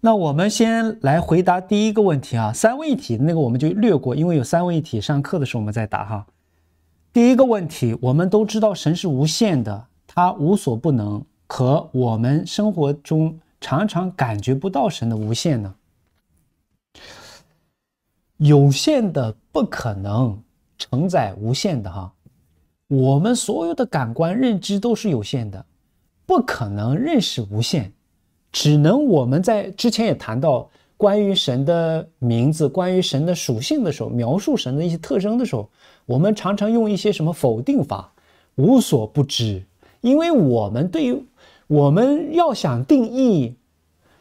那我们先来回答第一个问题啊，三位一体那个我们就略过，因为有三位一体上课的时候我们再答哈。第一个问题，我们都知道神是无限的，他无所不能，可我们生活中常常感觉不到神的无限呢？有限的不可能承载无限的哈，我们所有的感官认知都是有限的，不可能认识无限。只能我们在之前也谈到关于神的名字、关于神的属性的时候，描述神的一些特征的时候，我们常常用一些什么否定法，无所不知，因为我们对于我们要想定义，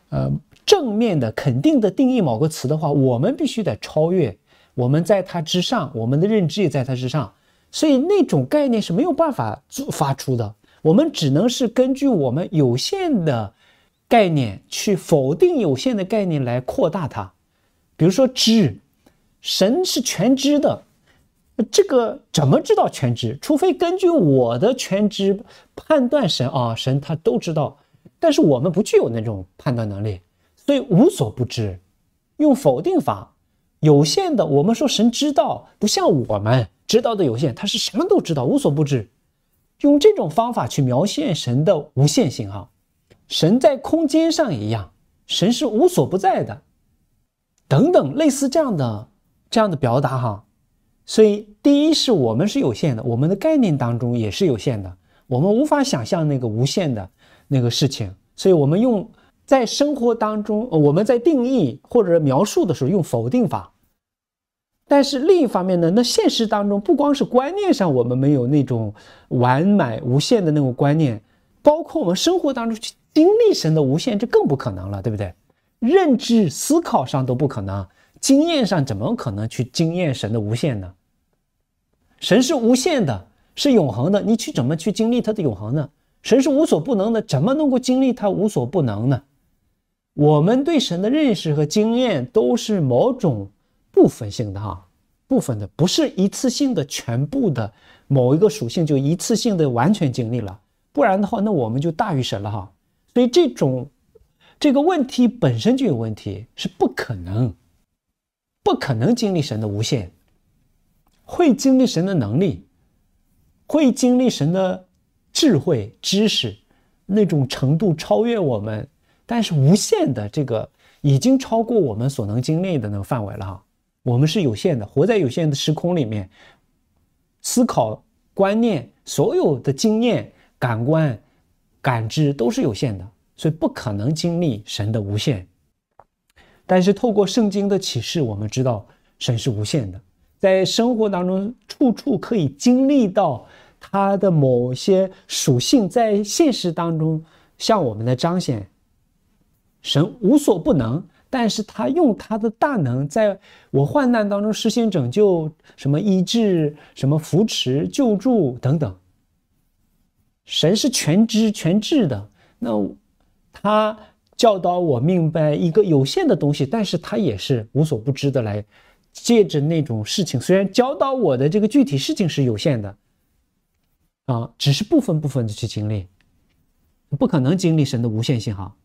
呃，正面的肯定的定义某个词的话，我们必须得超越我们在它之上，我们的认知也在它之上，所以那种概念是没有办法发出的。我们只能是根据我们有限的。概念去否定有限的概念来扩大它，比如说知，神是全知的，这个怎么知道全知？除非根据我的全知判断神啊，神他都知道，但是我们不具有那种判断能力，所以无所不知。用否定法，有限的我们说神知道，不像我们知道的有限，他是什么都知道，无所不知。用这种方法去描现神的无限性啊。神在空间上一样，神是无所不在的，等等，类似这样的这样的表达哈。所以，第一是我们是有限的，我们的概念当中也是有限的，我们无法想象那个无限的那个事情。所以，我们用在生活当中，我们在定义或者描述的时候用否定法。但是另一方面呢，那现实当中不光是观念上我们没有那种完满无限的那种观念，包括我们生活当中去。经历神的无限就更不可能了，对不对？认知思考上都不可能，经验上怎么可能去经验神的无限呢？神是无限的，是永恒的，你去怎么去经历它的永恒呢？神是无所不能的，怎么能够经历它无所不能呢？我们对神的认识和经验都是某种部分性的哈，部分的，不是一次性的全部的某一个属性就一次性的完全经历了，不然的话，那我们就大于神了哈。所以这种这个问题本身就有问题，是不可能，不可能经历神的无限，会经历神的能力，会经历神的智慧、知识，那种程度超越我们，但是无限的这个已经超过我们所能经历的那个范围了哈。我们是有限的，活在有限的时空里面，思考、观念、所有的经验、感官。感知都是有限的，所以不可能经历神的无限。但是透过圣经的启示，我们知道神是无限的，在生活当中处处可以经历到他的某些属性。在现实当中，向我们彰显神无所不能，但是他用他的大能，在我患难当中施行拯救，什么医治、什么扶持、救助等等。神是全知全智的，那他教导我明白一个有限的东西，但是他也是无所不知的，来借着那种事情，虽然教导我的这个具体事情是有限的，啊，只是部分部分的去经历，不可能经历神的无限性哈。